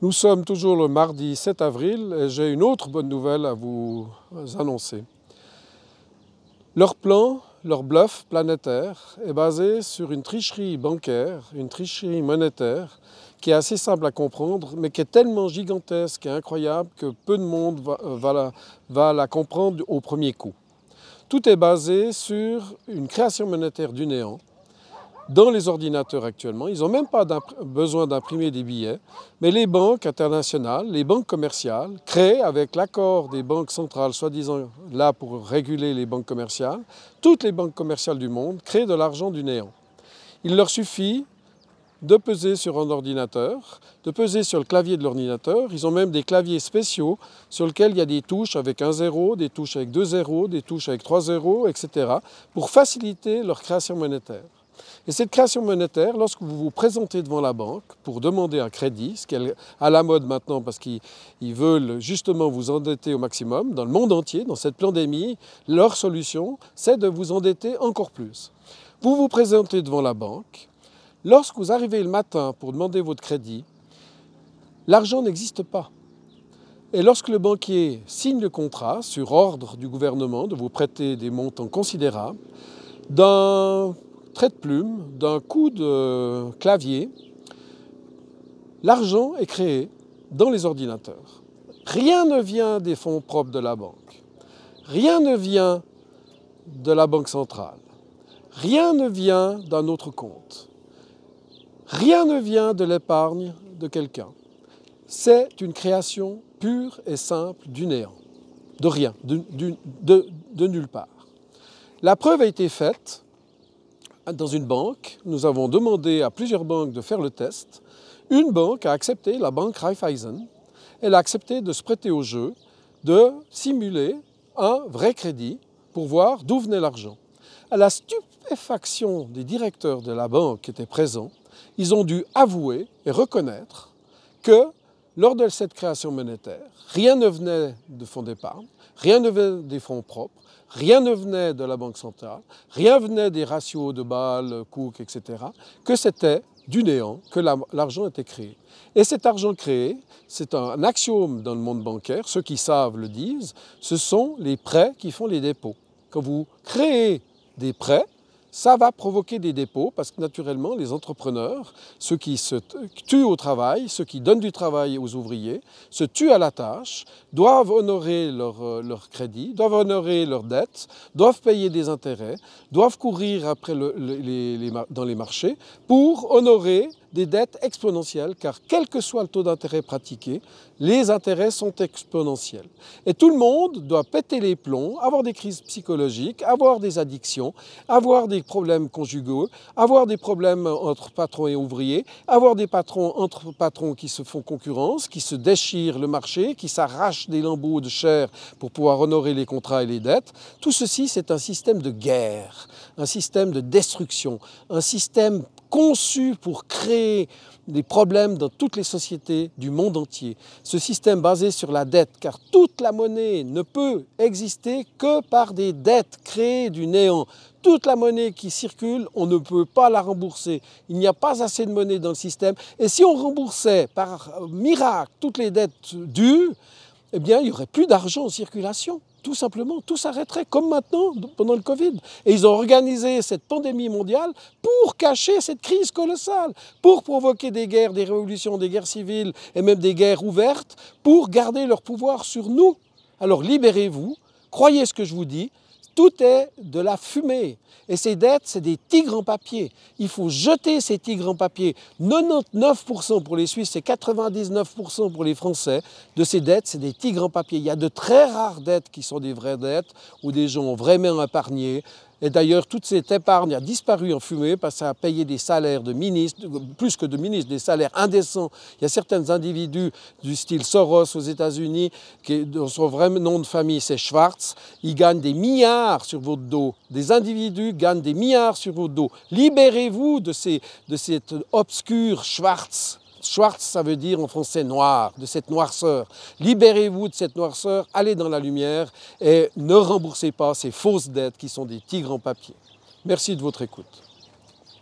Nous sommes toujours le mardi 7 avril et j'ai une autre bonne nouvelle à vous annoncer. Leur plan, leur bluff planétaire est basé sur une tricherie bancaire, une tricherie monétaire qui est assez simple à comprendre mais qui est tellement gigantesque et incroyable que peu de monde va, euh, va la comprendre au premier coup. Tout est basé sur une création monétaire du néant dans les ordinateurs actuellement. Ils n'ont même pas besoin d'imprimer des billets. Mais les banques internationales, les banques commerciales, créent avec l'accord des banques centrales, soi-disant là pour réguler les banques commerciales, toutes les banques commerciales du monde créent de l'argent du néant. Il leur suffit de peser sur un ordinateur, de peser sur le clavier de l'ordinateur. Ils ont même des claviers spéciaux sur lesquels il y a des touches avec un zéro, des touches avec deux zéros, des touches avec trois zéros, etc., pour faciliter leur création monétaire. Et cette création monétaire, lorsque vous vous présentez devant la banque pour demander un crédit, ce qui est à la mode maintenant parce qu'ils veulent justement vous endetter au maximum, dans le monde entier, dans cette pandémie, leur solution, c'est de vous endetter encore plus. Vous vous présentez devant la banque. Lorsque vous arrivez le matin pour demander votre crédit, l'argent n'existe pas. Et lorsque le banquier signe le contrat, sur ordre du gouvernement, de vous prêter des montants considérables, dans de plume, d'un coup de clavier, l'argent est créé dans les ordinateurs. Rien ne vient des fonds propres de la banque. Rien ne vient de la banque centrale. Rien ne vient d'un autre compte. Rien ne vient de l'épargne de quelqu'un. C'est une création pure et simple du néant, de rien, de nulle part. La preuve a été faite dans une banque. Nous avons demandé à plusieurs banques de faire le test. Une banque a accepté, la banque Raiffeisen, elle a accepté de se prêter au jeu, de simuler un vrai crédit pour voir d'où venait l'argent. À la stupéfaction des directeurs de la banque qui étaient présents, ils ont dû avouer et reconnaître que lors de cette création monétaire, rien ne venait de fonds d'épargne, rien ne venait des fonds propres, rien ne venait de la Banque centrale, rien venait des ratios de Bâle, Cook, etc., que c'était du néant que l'argent était créé. Et cet argent créé, c'est un axiome dans le monde bancaire, ceux qui savent le disent, ce sont les prêts qui font les dépôts. Quand vous créez des prêts, ça va provoquer des dépôts parce que naturellement, les entrepreneurs, ceux qui se tuent au travail, ceux qui donnent du travail aux ouvriers, se tuent à la tâche, doivent honorer leur, euh, crédit, doivent honorer leurs dettes, doivent payer des intérêts, doivent courir après dans les marchés pour honorer des dettes exponentielles, car quel que soit le taux d'intérêt pratiqué, les intérêts sont exponentiels. Et tout le monde doit péter les plombs, avoir des crises psychologiques, avoir des addictions, avoir des problèmes conjugaux, avoir des problèmes entre patrons et ouvriers, avoir des patrons entre patrons qui se font concurrence, qui se déchirent le marché, qui s'arrachent des lambeaux de chair pour pouvoir honorer les contrats et les dettes. Tout ceci, c'est un système de guerre, un système de destruction, un système conçu pour créer des problèmes dans toutes les sociétés du monde entier. Ce système basé sur la dette, car toute la monnaie ne peut exister que par des dettes créées du néant. Toute la monnaie qui circule, on ne peut pas la rembourser. Il n'y a pas assez de monnaie dans le système. Et si on remboursait par miracle toutes les dettes dues, eh bien, il n'y aurait plus d'argent en circulation. Tout simplement, tout s'arrêterait, comme maintenant, pendant le Covid. Et ils ont organisé cette pandémie mondiale pour cacher cette crise colossale, pour provoquer des guerres, des révolutions, des guerres civiles et même des guerres ouvertes, pour garder leur pouvoir sur nous. Alors libérez-vous, croyez ce que je vous dis, tout est de la fumée. Et ces dettes, c'est des tigres en papier. Il faut jeter ces tigres en papier. 99% pour les Suisses et 99% pour les Français de ces dettes, c'est des tigres en papier. Il y a de très rares dettes qui sont des vraies dettes où des gens ont vraiment épargné, et d'ailleurs, toute cette épargne a disparu en fumée parce qu'elle a payé des salaires de ministres, plus que de ministres, des salaires indécents. Il y a certains individus du style Soros aux États-Unis, dont son vrai nom de famille c'est Schwartz, ils gagnent des milliards sur votre dos. Des individus gagnent des milliards sur votre dos. Libérez-vous de, de cette obscure Schwartz. Schwartz, ça veut dire en français noir, de cette noirceur. Libérez-vous de cette noirceur, allez dans la lumière et ne remboursez pas ces fausses dettes qui sont des tigres en papier. Merci de votre écoute.